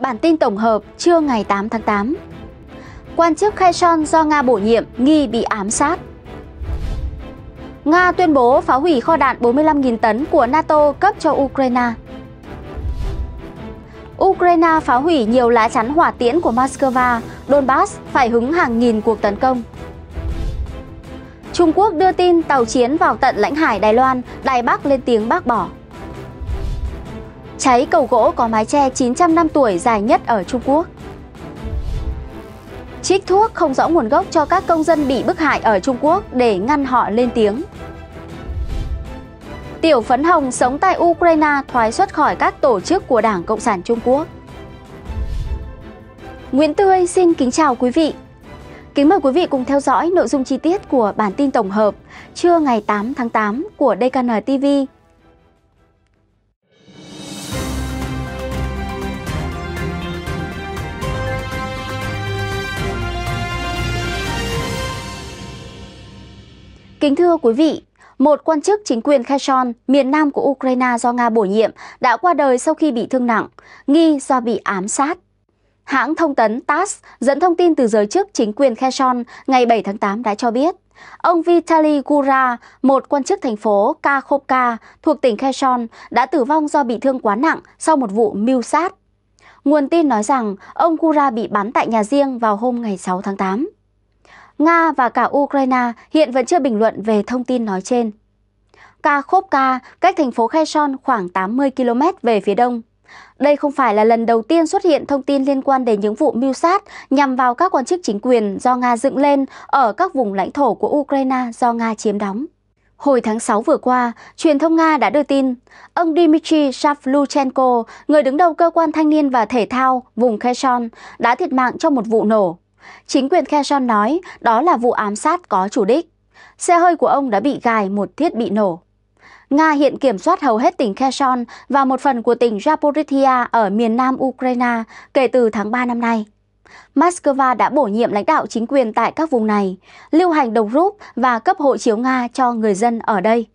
Bản tin tổng hợp trưa ngày 8 tháng 8 Quan chức Kherson do Nga bổ nhiệm nghi bị ám sát Nga tuyên bố phá hủy kho đạn 45.000 tấn của NATO cấp cho Ukraine Ukraine phá hủy nhiều lá chắn hỏa tiễn của Moscow, Donbass phải hứng hàng nghìn cuộc tấn công. Trung Quốc đưa tin tàu chiến vào tận lãnh hải Đài Loan, Đài Bắc lên tiếng bác bỏ cháy cầu gỗ có mái che 900 năm tuổi dài nhất ở Trung Quốc. Trích thuốc không rõ nguồn gốc cho các công dân bị bức hại ở Trung Quốc để ngăn họ lên tiếng. Tiểu Phấn Hồng sống tại Ukraine thoái xuất khỏi các tổ chức của Đảng Cộng sản Trung Quốc. Nguyễn Tươi xin kính chào quý vị. Kính mời quý vị cùng theo dõi nội dung chi tiết của bản tin tổng hợp trưa ngày 8 tháng 8 của DKN TV Kính thưa quý vị, một quan chức chính quyền Kherson, miền nam của Ukraine do Nga bổ nhiệm, đã qua đời sau khi bị thương nặng, nghi do bị ám sát. Hãng thông tấn TASS dẫn thông tin từ giới chức chính quyền Kherson ngày 7 tháng 8 đã cho biết, ông Vitaly Gura, một quan chức thành phố Kakhovka thuộc tỉnh Kherson, đã tử vong do bị thương quá nặng sau một vụ mưu sát. Nguồn tin nói rằng ông Gura bị bắn tại nhà riêng vào hôm ngày 6 tháng 8. Nga và cả Ukraine hiện vẫn chưa bình luận về thông tin nói trên. Kakhovka cách thành phố Kherson khoảng 80 km về phía đông. Đây không phải là lần đầu tiên xuất hiện thông tin liên quan đến những vụ mưu sát nhằm vào các quan chức chính quyền do Nga dựng lên ở các vùng lãnh thổ của Ukraine do Nga chiếm đóng. Hồi tháng 6 vừa qua, truyền thông Nga đã đưa tin ông Dmitry Shavluchenko, người đứng đầu cơ quan thanh niên và thể thao vùng Kherson, đã thiệt mạng trong một vụ nổ. Chính quyền Kherson nói đó là vụ ám sát có chủ đích. Xe hơi của ông đã bị gài một thiết bị nổ. Nga hiện kiểm soát hầu hết tỉnh Kherson và một phần của tỉnh Zaporizhia ở miền nam Ukraine kể từ tháng 3 năm nay. Moscow đã bổ nhiệm lãnh đạo chính quyền tại các vùng này, lưu hành đồng rúp và cấp hộ chiếu Nga cho người dân ở đây.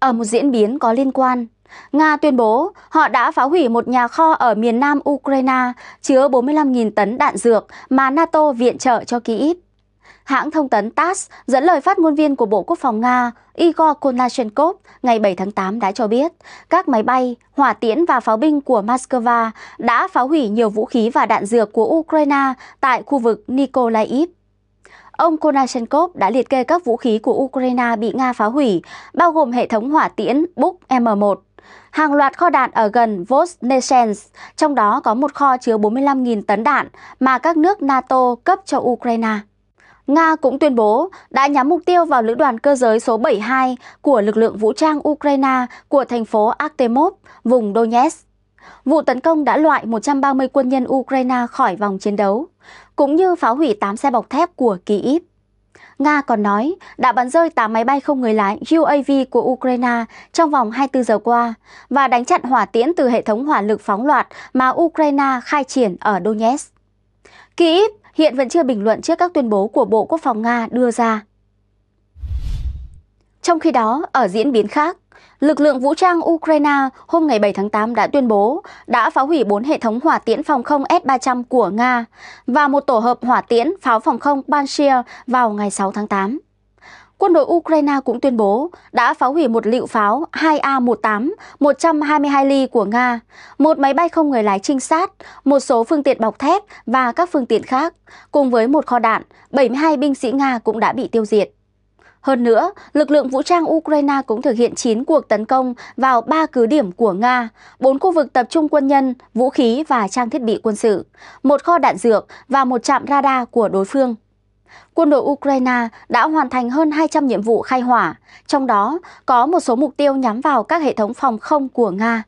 Ở một diễn biến có liên quan, Nga tuyên bố họ đã phá hủy một nhà kho ở miền nam Ukraine chứa 45.000 tấn đạn dược mà NATO viện trợ cho Kyiv. Hãng thông tấn TASS dẫn lời phát ngôn viên của Bộ Quốc phòng Nga Igor Konashenkov ngày 7 tháng 8 đã cho biết các máy bay, hỏa tiễn và pháo binh của Moscow đã phá hủy nhiều vũ khí và đạn dược của Ukraine tại khu vực Nikolaev. Ông Konashenkov đã liệt kê các vũ khí của Ukraine bị Nga phá hủy, bao gồm hệ thống hỏa tiễn Buk M1, hàng loạt kho đạn ở gần vosnesens trong đó có một kho chứa 45.000 tấn đạn mà các nước NATO cấp cho Ukraine. Nga cũng tuyên bố đã nhắm mục tiêu vào lữ đoàn cơ giới số 72 của lực lượng vũ trang Ukraine của thành phố Artemov, vùng Donetsk. Vụ tấn công đã loại 130 quân nhân Ukraine khỏi vòng chiến đấu, cũng như phá hủy 8 xe bọc thép của Kyiv. Nga còn nói đã bắn rơi 8 máy bay không người lái UAV của Ukraine trong vòng 24 giờ qua và đánh chặn hỏa tiễn từ hệ thống hỏa lực phóng loạt mà Ukraine khai triển ở Donetsk. Kyiv hiện vẫn chưa bình luận trước các tuyên bố của Bộ Quốc phòng Nga đưa ra. Trong khi đó, ở diễn biến khác, Lực lượng vũ trang Ukraine hôm ngày 7 tháng 8 đã tuyên bố đã phá hủy 4 hệ thống hỏa tiễn phòng không S-300 của Nga và một tổ hợp hỏa tiễn pháo phòng không Panshir vào ngày 6 tháng 8. Quân đội Ukraine cũng tuyên bố đã phá hủy một lựu pháo 2A-18 122 ly của Nga, một máy bay không người lái trinh sát, một số phương tiện bọc thép và các phương tiện khác, cùng với một kho đạn, 72 binh sĩ Nga cũng đã bị tiêu diệt. Hơn nữa, lực lượng vũ trang Ukraine cũng thực hiện 9 cuộc tấn công vào 3 cứ điểm của Nga, 4 khu vực tập trung quân nhân, vũ khí và trang thiết bị quân sự, một kho đạn dược và một trạm radar của đối phương. Quân đội Ukraine đã hoàn thành hơn 200 nhiệm vụ khai hỏa, trong đó có một số mục tiêu nhắm vào các hệ thống phòng không của Nga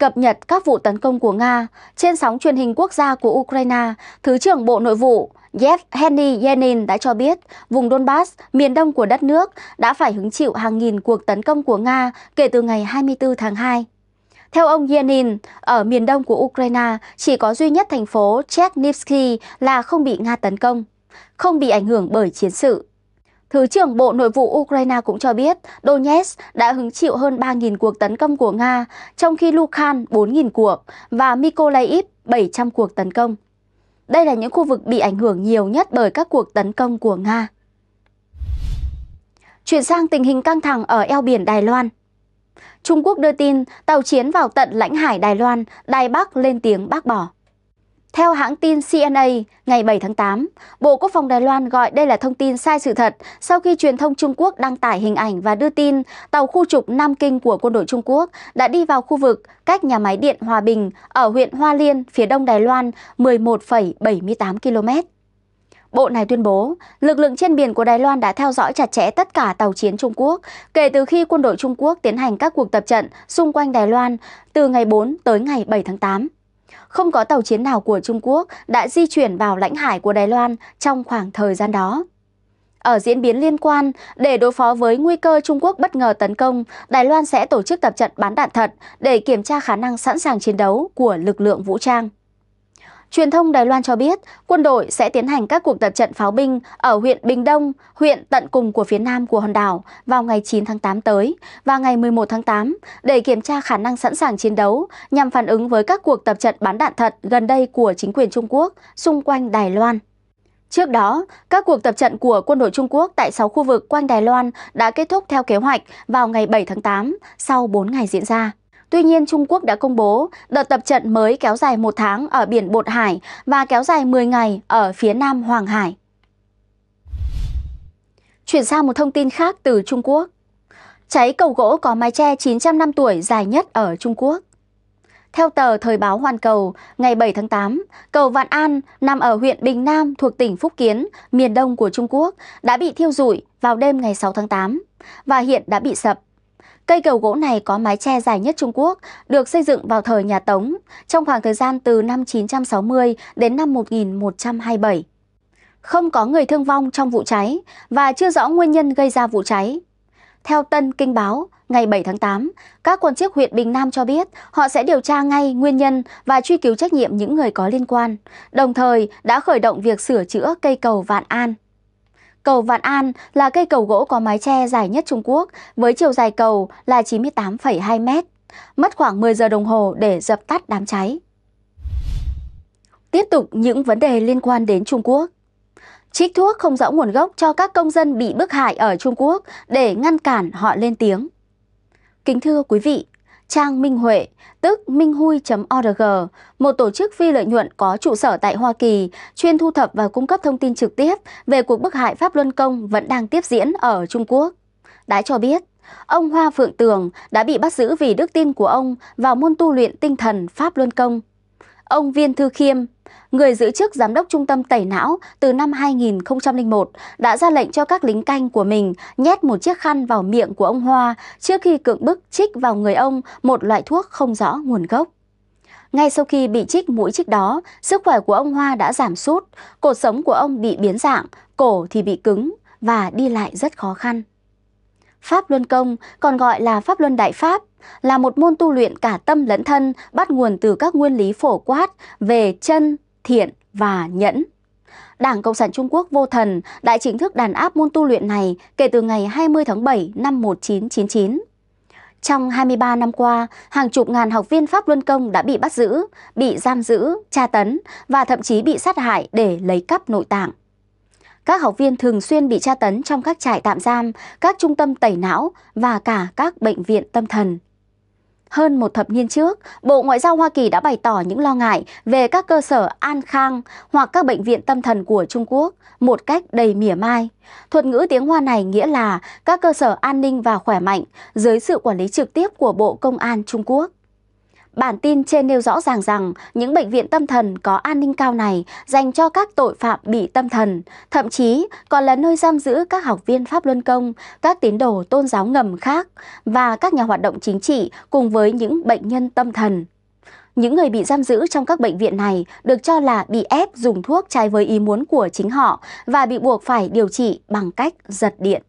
cập nhật các vụ tấn công của Nga trên sóng truyền hình quốc gia của Ukraine, Thứ trưởng Bộ Nội vụ Yevheny Yenin đã cho biết vùng Donbass, miền đông của đất nước, đã phải hứng chịu hàng nghìn cuộc tấn công của Nga kể từ ngày 24 tháng 2. Theo ông Yenin, ở miền đông của Ukraine chỉ có duy nhất thành phố Chernivtsi là không bị Nga tấn công, không bị ảnh hưởng bởi chiến sự. Thứ trưởng Bộ Nội vụ Ukraine cũng cho biết Donetsk đã hứng chịu hơn 3.000 cuộc tấn công của Nga, trong khi Lukan 4.000 cuộc và Mykolaiv 700 cuộc tấn công. Đây là những khu vực bị ảnh hưởng nhiều nhất bởi các cuộc tấn công của Nga. Chuyển sang tình hình căng thẳng ở eo biển Đài Loan. Trung Quốc đưa tin tàu chiến vào tận lãnh hải Đài Loan, Đài Bắc lên tiếng bác bỏ. Theo hãng tin CNA, ngày 7 tháng 8, Bộ Quốc phòng Đài Loan gọi đây là thông tin sai sự thật sau khi truyền thông Trung Quốc đăng tải hình ảnh và đưa tin tàu khu trục Nam Kinh của quân đội Trung Quốc đã đi vào khu vực cách nhà máy điện Hòa Bình ở huyện Hoa Liên, phía đông Đài Loan 11,78 km. Bộ này tuyên bố, lực lượng trên biển của Đài Loan đã theo dõi chặt chẽ tất cả tàu chiến Trung Quốc kể từ khi quân đội Trung Quốc tiến hành các cuộc tập trận xung quanh Đài Loan từ ngày 4 tới ngày 7 tháng 8. Không có tàu chiến nào của Trung Quốc đã di chuyển vào lãnh hải của Đài Loan trong khoảng thời gian đó. Ở diễn biến liên quan, để đối phó với nguy cơ Trung Quốc bất ngờ tấn công, Đài Loan sẽ tổ chức tập trận bắn đạn thật để kiểm tra khả năng sẵn sàng chiến đấu của lực lượng vũ trang. Truyền thông Đài Loan cho biết, quân đội sẽ tiến hành các cuộc tập trận pháo binh ở huyện Bình Đông, huyện tận cùng của phía nam của hòn đảo vào ngày 9 tháng 8 tới và ngày 11 tháng 8 để kiểm tra khả năng sẵn sàng chiến đấu nhằm phản ứng với các cuộc tập trận bắn đạn thật gần đây của chính quyền Trung Quốc xung quanh Đài Loan. Trước đó, các cuộc tập trận của quân đội Trung Quốc tại 6 khu vực quanh Đài Loan đã kết thúc theo kế hoạch vào ngày 7 tháng 8 sau 4 ngày diễn ra. Tuy nhiên, Trung Quốc đã công bố đợt tập trận mới kéo dài một tháng ở biển Bột Hải và kéo dài 10 ngày ở phía nam Hoàng Hải. Chuyển sang một thông tin khác từ Trung Quốc. Cháy cầu gỗ có mái che 900 năm tuổi dài nhất ở Trung Quốc. Theo tờ Thời báo Hoàn Cầu, ngày 7 tháng 8, cầu Vạn An nằm ở huyện Bình Nam thuộc tỉnh Phúc Kiến, miền đông của Trung Quốc, đã bị thiêu rụi vào đêm ngày 6 tháng 8 và hiện đã bị sập. Cây cầu gỗ này có mái che dài nhất Trung Quốc, được xây dựng vào thời nhà Tống, trong khoảng thời gian từ năm 960 đến năm 1127. Không có người thương vong trong vụ cháy và chưa rõ nguyên nhân gây ra vụ cháy. Theo Tân Kinh Báo, ngày 7 tháng 8, các quan chức huyện Bình Nam cho biết họ sẽ điều tra ngay nguyên nhân và truy cứu trách nhiệm những người có liên quan, đồng thời đã khởi động việc sửa chữa cây cầu Vạn An. Cầu Vạn An là cây cầu gỗ có mái che dài nhất Trung Quốc với chiều dài cầu là 98,2 mét. Mất khoảng 10 giờ đồng hồ để dập tắt đám cháy. Tiếp tục những vấn đề liên quan đến Trung Quốc. Trích thuốc không rõ nguồn gốc cho các công dân bị bức hại ở Trung Quốc để ngăn cản họ lên tiếng. Kính thưa quý vị, Trang Minh Huệ, tức minhhui.org, một tổ chức phi lợi nhuận có trụ sở tại Hoa Kỳ, chuyên thu thập và cung cấp thông tin trực tiếp về cuộc bức hại Pháp Luân Công vẫn đang tiếp diễn ở Trung Quốc. Đã cho biết, ông Hoa Phượng Tường đã bị bắt giữ vì đức tin của ông vào môn tu luyện tinh thần Pháp Luân Công. Ông Viên Thư Khiêm, người giữ chức giám đốc trung tâm tẩy não từ năm 2001, đã ra lệnh cho các lính canh của mình nhét một chiếc khăn vào miệng của ông Hoa trước khi cưỡng bức trích vào người ông một loại thuốc không rõ nguồn gốc. Ngay sau khi bị trích mũi trích đó, sức khỏe của ông Hoa đã giảm sút, cột sống của ông bị biến dạng, cổ thì bị cứng và đi lại rất khó khăn. Pháp Luân Công, còn gọi là Pháp Luân Đại Pháp, là một môn tu luyện cả tâm lẫn thân bắt nguồn từ các nguyên lý phổ quát về chân, thiện và nhẫn. Đảng Cộng sản Trung Quốc vô thần đã chính thức đàn áp môn tu luyện này kể từ ngày 20 tháng 7 năm 1999. Trong 23 năm qua, hàng chục ngàn học viên Pháp Luân Công đã bị bắt giữ, bị giam giữ, tra tấn và thậm chí bị sát hại để lấy cắp nội tạng các học viên thường xuyên bị tra tấn trong các trại tạm giam, các trung tâm tẩy não và cả các bệnh viện tâm thần. Hơn một thập niên trước, Bộ Ngoại giao Hoa Kỳ đã bày tỏ những lo ngại về các cơ sở an khang hoặc các bệnh viện tâm thần của Trung Quốc một cách đầy mỉa mai. Thuật ngữ tiếng Hoa này nghĩa là các cơ sở an ninh và khỏe mạnh dưới sự quản lý trực tiếp của Bộ Công an Trung Quốc. Bản tin trên nêu rõ ràng rằng những bệnh viện tâm thần có an ninh cao này dành cho các tội phạm bị tâm thần, thậm chí còn là nơi giam giữ các học viên Pháp Luân Công, các tín đồ tôn giáo ngầm khác và các nhà hoạt động chính trị cùng với những bệnh nhân tâm thần. Những người bị giam giữ trong các bệnh viện này được cho là bị ép dùng thuốc trái với ý muốn của chính họ và bị buộc phải điều trị bằng cách giật điện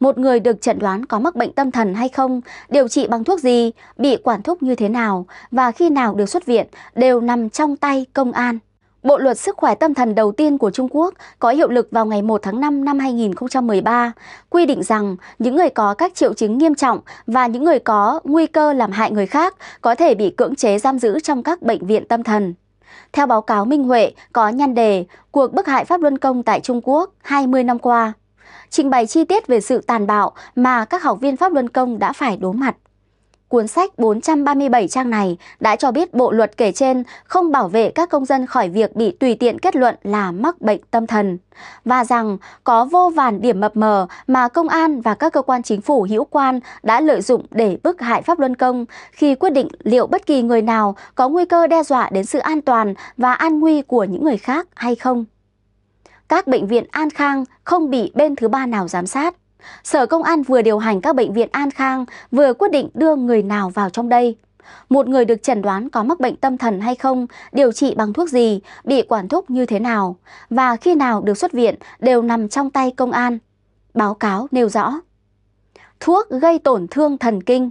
một người được chẩn đoán có mắc bệnh tâm thần hay không, điều trị bằng thuốc gì, bị quản thúc như thế nào và khi nào được xuất viện đều nằm trong tay công an. Bộ luật sức khỏe tâm thần đầu tiên của Trung Quốc có hiệu lực vào ngày 1 tháng 5 năm 2013, quy định rằng những người có các triệu chứng nghiêm trọng và những người có nguy cơ làm hại người khác có thể bị cưỡng chế giam giữ trong các bệnh viện tâm thần. Theo báo cáo Minh Huệ có nhan đề Cuộc bức hại Pháp Luân Công tại Trung Quốc 20 năm qua, trình bày chi tiết về sự tàn bạo mà các học viên pháp luân công đã phải đối mặt. Cuốn sách 437 trang này đã cho biết bộ luật kể trên không bảo vệ các công dân khỏi việc bị tùy tiện kết luận là mắc bệnh tâm thần và rằng có vô vàn điểm mập mờ mà công an và các cơ quan chính phủ hữu quan đã lợi dụng để bức hại Pháp Luân Công khi quyết định liệu bất kỳ người nào có nguy cơ đe dọa đến sự an toàn và an nguy của những người khác hay không các bệnh viện An Khang không bị bên thứ ba nào giám sát. Sở Công an vừa điều hành các bệnh viện An Khang vừa quyết định đưa người nào vào trong đây. Một người được chẩn đoán có mắc bệnh tâm thần hay không, điều trị bằng thuốc gì, bị quản thúc như thế nào và khi nào được xuất viện đều nằm trong tay công an. Báo cáo nêu rõ. Thuốc gây tổn thương thần kinh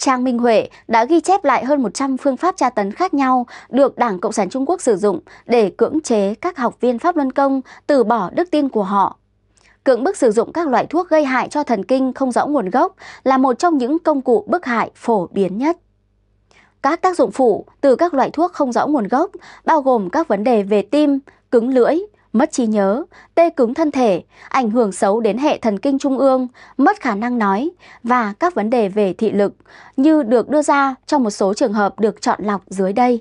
Trang Minh Huệ đã ghi chép lại hơn 100 phương pháp tra tấn khác nhau được Đảng Cộng sản Trung Quốc sử dụng để cưỡng chế các học viên Pháp Luân Công từ bỏ đức tin của họ. Cưỡng bức sử dụng các loại thuốc gây hại cho thần kinh không rõ nguồn gốc là một trong những công cụ bức hại phổ biến nhất. Các tác dụng phụ từ các loại thuốc không rõ nguồn gốc bao gồm các vấn đề về tim, cứng lưỡi, mất trí nhớ, tê cứng thân thể, ảnh hưởng xấu đến hệ thần kinh trung ương, mất khả năng nói và các vấn đề về thị lực như được đưa ra trong một số trường hợp được chọn lọc dưới đây.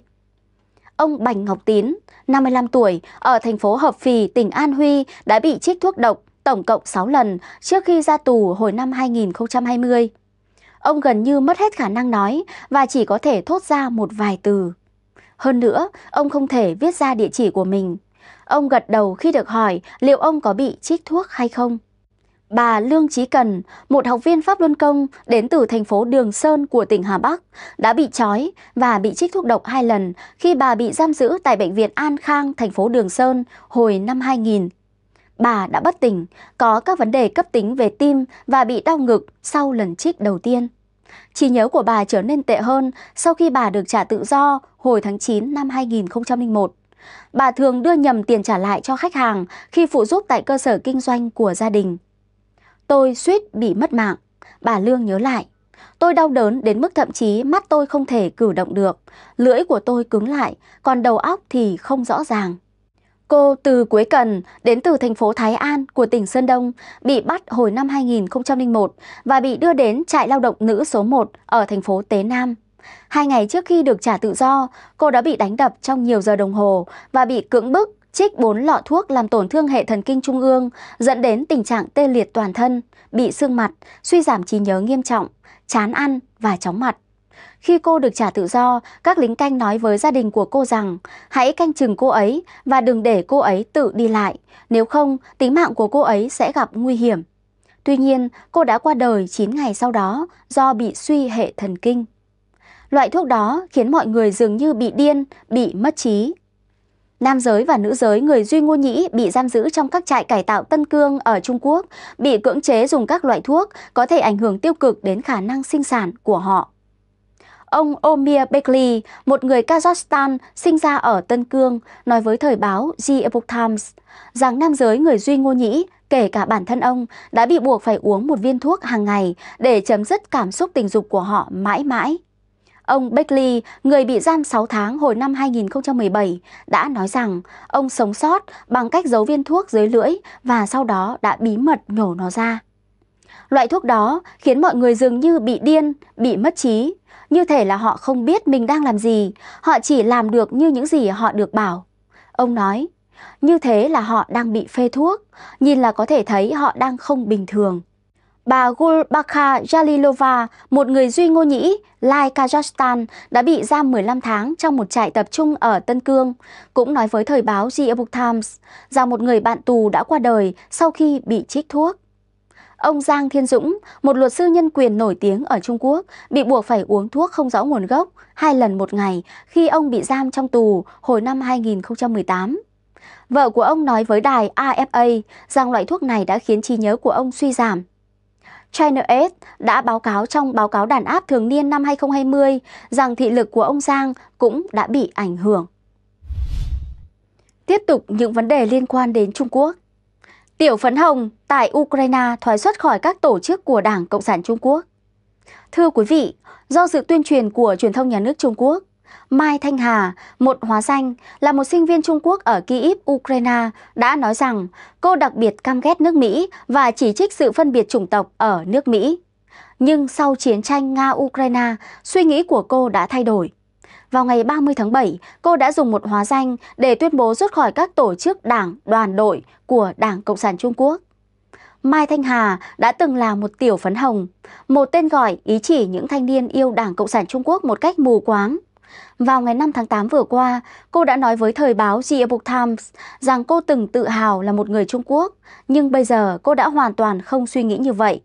Ông Bành Ngọc Tín, 55 tuổi, ở thành phố Hợp Phì, tỉnh An Huy đã bị trích thuốc độc tổng cộng 6 lần trước khi ra tù hồi năm 2020. Ông gần như mất hết khả năng nói và chỉ có thể thốt ra một vài từ. Hơn nữa, ông không thể viết ra địa chỉ của mình. Ông gật đầu khi được hỏi liệu ông có bị trích thuốc hay không. Bà Lương Trí Cần, một học viên Pháp Luân Công đến từ thành phố Đường Sơn của tỉnh Hà Bắc, đã bị trói và bị trích thuốc độc hai lần khi bà bị giam giữ tại Bệnh viện An Khang, thành phố Đường Sơn hồi năm 2000. Bà đã bất tỉnh, có các vấn đề cấp tính về tim và bị đau ngực sau lần trích đầu tiên. Trí nhớ của bà trở nên tệ hơn sau khi bà được trả tự do hồi tháng 9 năm 2001 bà thường đưa nhầm tiền trả lại cho khách hàng khi phụ giúp tại cơ sở kinh doanh của gia đình. Tôi suýt bị mất mạng, bà Lương nhớ lại. Tôi đau đớn đến mức thậm chí mắt tôi không thể cử động được, lưỡi của tôi cứng lại, còn đầu óc thì không rõ ràng. Cô từ Quế Cần đến từ thành phố Thái An của tỉnh Sơn Đông bị bắt hồi năm 2001 và bị đưa đến trại lao động nữ số 1 ở thành phố Tế Nam. Hai ngày trước khi được trả tự do, cô đã bị đánh đập trong nhiều giờ đồng hồ và bị cưỡng bức trích 4 lọ thuốc làm tổn thương hệ thần kinh trung ương, dẫn đến tình trạng tê liệt toàn thân, bị sưng mặt, suy giảm trí nhớ nghiêm trọng, chán ăn và chóng mặt. Khi cô được trả tự do, các lính canh nói với gia đình của cô rằng hãy canh chừng cô ấy và đừng để cô ấy tự đi lại, nếu không tính mạng của cô ấy sẽ gặp nguy hiểm. Tuy nhiên, cô đã qua đời 9 ngày sau đó do bị suy hệ thần kinh. Loại thuốc đó khiến mọi người dường như bị điên, bị mất trí. Nam giới và nữ giới người Duy Ngô Nhĩ bị giam giữ trong các trại cải tạo Tân Cương ở Trung Quốc, bị cưỡng chế dùng các loại thuốc có thể ảnh hưởng tiêu cực đến khả năng sinh sản của họ. Ông Omir Beckley, một người Kazakhstan sinh ra ở Tân Cương, nói với thời báo The Epoch Times rằng nam giới người Duy Ngô Nhĩ, kể cả bản thân ông, đã bị buộc phải uống một viên thuốc hàng ngày để chấm dứt cảm xúc tình dục của họ mãi mãi. Ông Beckley, người bị giam 6 tháng hồi năm 2017, đã nói rằng ông sống sót bằng cách giấu viên thuốc dưới lưỡi và sau đó đã bí mật nhổ nó ra. Loại thuốc đó khiến mọi người dường như bị điên, bị mất trí. Như thể là họ không biết mình đang làm gì, họ chỉ làm được như những gì họ được bảo. Ông nói, như thế là họ đang bị phê thuốc, nhìn là có thể thấy họ đang không bình thường bà Gulbakha Jalilova, một người Duy Ngô Nhĩ, lai Kazakhstan, đã bị giam 15 tháng trong một trại tập trung ở Tân Cương, cũng nói với thời báo The Epoch Times rằng một người bạn tù đã qua đời sau khi bị trích thuốc. Ông Giang Thiên Dũng, một luật sư nhân quyền nổi tiếng ở Trung Quốc, bị buộc phải uống thuốc không rõ nguồn gốc hai lần một ngày khi ông bị giam trong tù hồi năm 2018. Vợ của ông nói với đài AFA rằng loại thuốc này đã khiến trí nhớ của ông suy giảm ChinaAid đã báo cáo trong báo cáo đàn áp thường niên năm 2020 rằng thị lực của ông Giang cũng đã bị ảnh hưởng. Tiếp tục những vấn đề liên quan đến Trung Quốc. Tiểu Phấn Hồng tại Ukraine thoái xuất khỏi các tổ chức của Đảng Cộng sản Trung Quốc. Thưa quý vị, do sự tuyên truyền của truyền thông nhà nước Trung Quốc, Mai Thanh Hà, một hóa danh, là một sinh viên Trung Quốc ở Kyiv, Ukraine, đã nói rằng cô đặc biệt căm ghét nước Mỹ và chỉ trích sự phân biệt chủng tộc ở nước Mỹ. Nhưng sau chiến tranh Nga-Ukraine, suy nghĩ của cô đã thay đổi. Vào ngày 30 tháng 7, cô đã dùng một hóa danh để tuyên bố rút khỏi các tổ chức đảng, đoàn đội của Đảng Cộng sản Trung Quốc. Mai Thanh Hà đã từng là một tiểu phấn hồng, một tên gọi ý chỉ những thanh niên yêu Đảng Cộng sản Trung Quốc một cách mù quáng. Vào ngày 5 tháng 8 vừa qua, cô đã nói với thời báo The Epoch Times rằng cô từng tự hào là một người Trung Quốc, nhưng bây giờ cô đã hoàn toàn không suy nghĩ như vậy.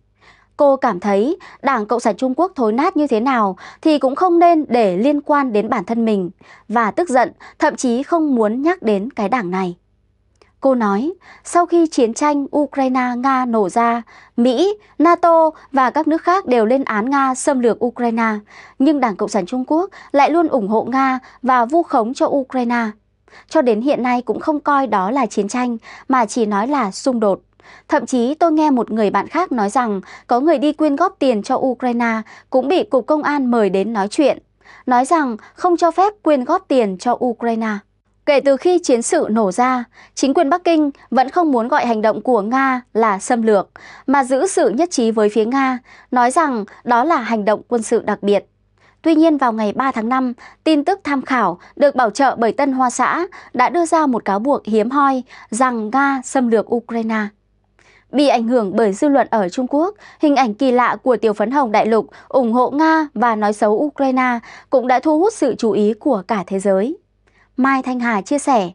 Cô cảm thấy Đảng Cộng sản Trung Quốc thối nát như thế nào thì cũng không nên để liên quan đến bản thân mình và tức giận, thậm chí không muốn nhắc đến cái đảng này. Cô nói, sau khi chiến tranh Ukraine-Nga nổ ra, Mỹ, NATO và các nước khác đều lên án Nga xâm lược Ukraine, nhưng Đảng Cộng sản Trung Quốc lại luôn ủng hộ Nga và vu khống cho Ukraine. Cho đến hiện nay cũng không coi đó là chiến tranh, mà chỉ nói là xung đột. Thậm chí tôi nghe một người bạn khác nói rằng có người đi quyên góp tiền cho Ukraine cũng bị Cục Công an mời đến nói chuyện, nói rằng không cho phép quyên góp tiền cho Ukraine. Kể từ khi chiến sự nổ ra, chính quyền Bắc Kinh vẫn không muốn gọi hành động của Nga là xâm lược, mà giữ sự nhất trí với phía Nga, nói rằng đó là hành động quân sự đặc biệt. Tuy nhiên vào ngày 3 tháng 5, tin tức tham khảo được bảo trợ bởi Tân Hoa Xã đã đưa ra một cáo buộc hiếm hoi rằng Nga xâm lược Ukraine. Bị ảnh hưởng bởi dư luận ở Trung Quốc, hình ảnh kỳ lạ của Tiểu Phấn Hồng Đại Lục ủng hộ Nga và nói xấu Ukraine cũng đã thu hút sự chú ý của cả thế giới. Mai Thanh Hà chia sẻ,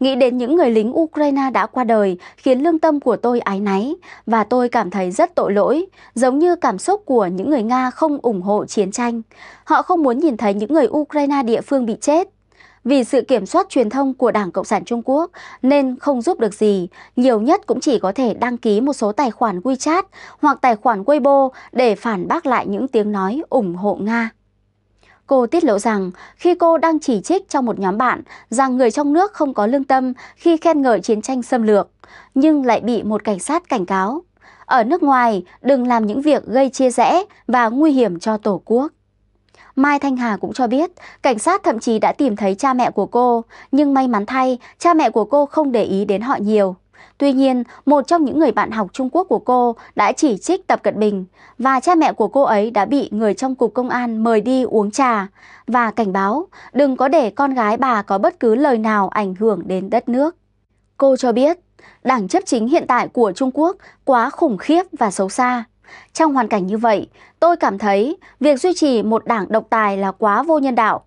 Nghĩ đến những người lính Ukraine đã qua đời khiến lương tâm của tôi ái náy và tôi cảm thấy rất tội lỗi, giống như cảm xúc của những người Nga không ủng hộ chiến tranh. Họ không muốn nhìn thấy những người Ukraine địa phương bị chết. Vì sự kiểm soát truyền thông của Đảng Cộng sản Trung Quốc nên không giúp được gì, nhiều nhất cũng chỉ có thể đăng ký một số tài khoản WeChat hoặc tài khoản Weibo để phản bác lại những tiếng nói ủng hộ Nga. Cô tiết lộ rằng khi cô đang chỉ trích trong một nhóm bạn rằng người trong nước không có lương tâm khi khen ngợi chiến tranh xâm lược, nhưng lại bị một cảnh sát cảnh cáo. Ở nước ngoài, đừng làm những việc gây chia rẽ và nguy hiểm cho Tổ quốc. Mai Thanh Hà cũng cho biết, cảnh sát thậm chí đã tìm thấy cha mẹ của cô, nhưng may mắn thay, cha mẹ của cô không để ý đến họ nhiều. Tuy nhiên, một trong những người bạn học Trung Quốc của cô đã chỉ trích Tập Cận Bình và cha mẹ của cô ấy đã bị người trong cục công an mời đi uống trà và cảnh báo đừng có để con gái bà có bất cứ lời nào ảnh hưởng đến đất nước. Cô cho biết, đảng chấp chính hiện tại của Trung Quốc quá khủng khiếp và xấu xa. Trong hoàn cảnh như vậy, tôi cảm thấy việc duy trì một đảng độc tài là quá vô nhân đạo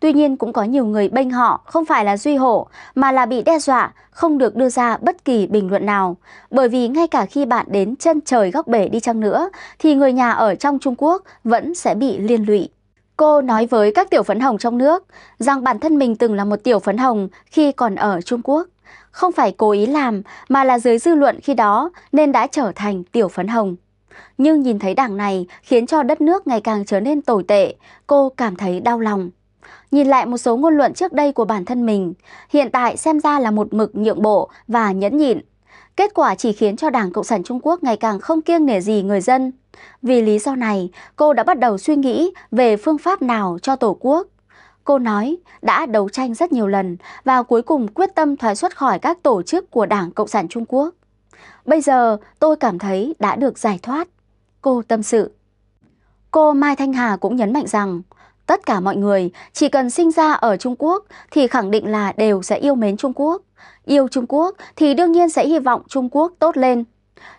Tuy nhiên cũng có nhiều người bênh họ không phải là duy hổ mà là bị đe dọa, không được đưa ra bất kỳ bình luận nào. Bởi vì ngay cả khi bạn đến chân trời góc bể đi chăng nữa thì người nhà ở trong Trung Quốc vẫn sẽ bị liên lụy. Cô nói với các tiểu phấn hồng trong nước rằng bản thân mình từng là một tiểu phấn hồng khi còn ở Trung Quốc. Không phải cố ý làm mà là dưới dư luận khi đó nên đã trở thành tiểu phấn hồng. Nhưng nhìn thấy đảng này khiến cho đất nước ngày càng trở nên tồi tệ, cô cảm thấy đau lòng. Nhìn lại một số ngôn luận trước đây của bản thân mình, hiện tại xem ra là một mực nhượng bộ và nhẫn nhịn. Kết quả chỉ khiến cho Đảng Cộng sản Trung Quốc ngày càng không kiêng nể gì người dân. Vì lý do này, cô đã bắt đầu suy nghĩ về phương pháp nào cho Tổ quốc. Cô nói đã đấu tranh rất nhiều lần và cuối cùng quyết tâm thoái xuất khỏi các tổ chức của Đảng Cộng sản Trung Quốc. Bây giờ tôi cảm thấy đã được giải thoát. Cô tâm sự. Cô Mai Thanh Hà cũng nhấn mạnh rằng Tất cả mọi người chỉ cần sinh ra ở Trung Quốc thì khẳng định là đều sẽ yêu mến Trung Quốc. Yêu Trung Quốc thì đương nhiên sẽ hy vọng Trung Quốc tốt lên.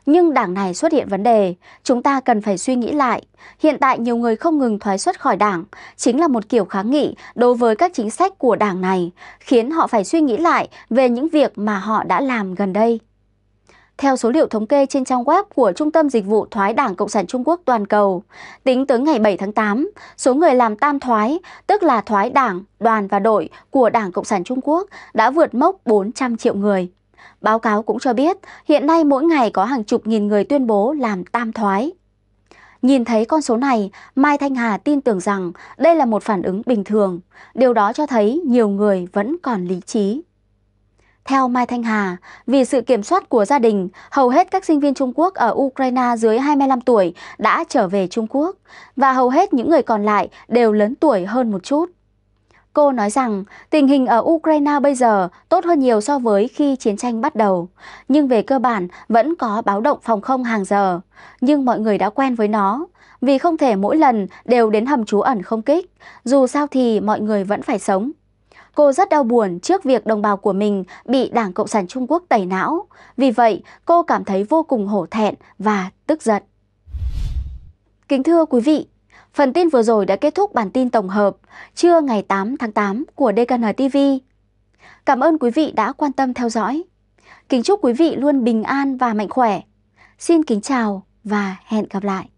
Nhưng đảng này xuất hiện vấn đề, chúng ta cần phải suy nghĩ lại. Hiện tại nhiều người không ngừng thoái xuất khỏi đảng, chính là một kiểu kháng nghị đối với các chính sách của đảng này, khiến họ phải suy nghĩ lại về những việc mà họ đã làm gần đây. Theo số liệu thống kê trên trang web của Trung tâm Dịch vụ Thoái Đảng Cộng sản Trung Quốc toàn cầu, tính tới ngày 7 tháng 8, số người làm tam thoái, tức là thoái đảng, đoàn và đội của Đảng Cộng sản Trung Quốc đã vượt mốc 400 triệu người. Báo cáo cũng cho biết, hiện nay mỗi ngày có hàng chục nghìn người tuyên bố làm tam thoái. Nhìn thấy con số này, Mai Thanh Hà tin tưởng rằng đây là một phản ứng bình thường. Điều đó cho thấy nhiều người vẫn còn lý trí. Theo Mai Thanh Hà, vì sự kiểm soát của gia đình, hầu hết các sinh viên Trung Quốc ở Ukraine dưới 25 tuổi đã trở về Trung Quốc và hầu hết những người còn lại đều lớn tuổi hơn một chút. Cô nói rằng tình hình ở Ukraine bây giờ tốt hơn nhiều so với khi chiến tranh bắt đầu, nhưng về cơ bản vẫn có báo động phòng không hàng giờ, nhưng mọi người đã quen với nó, vì không thể mỗi lần đều đến hầm trú ẩn không kích, dù sao thì mọi người vẫn phải sống. Cô rất đau buồn trước việc đồng bào của mình bị Đảng Cộng sản Trung Quốc tẩy não. Vì vậy, cô cảm thấy vô cùng hổ thẹn và tức giận. Kính thưa quý vị, phần tin vừa rồi đã kết thúc bản tin tổng hợp trưa ngày 8 tháng 8 của DKN TV. Cảm ơn quý vị đã quan tâm theo dõi. Kính chúc quý vị luôn bình an và mạnh khỏe. Xin kính chào và hẹn gặp lại.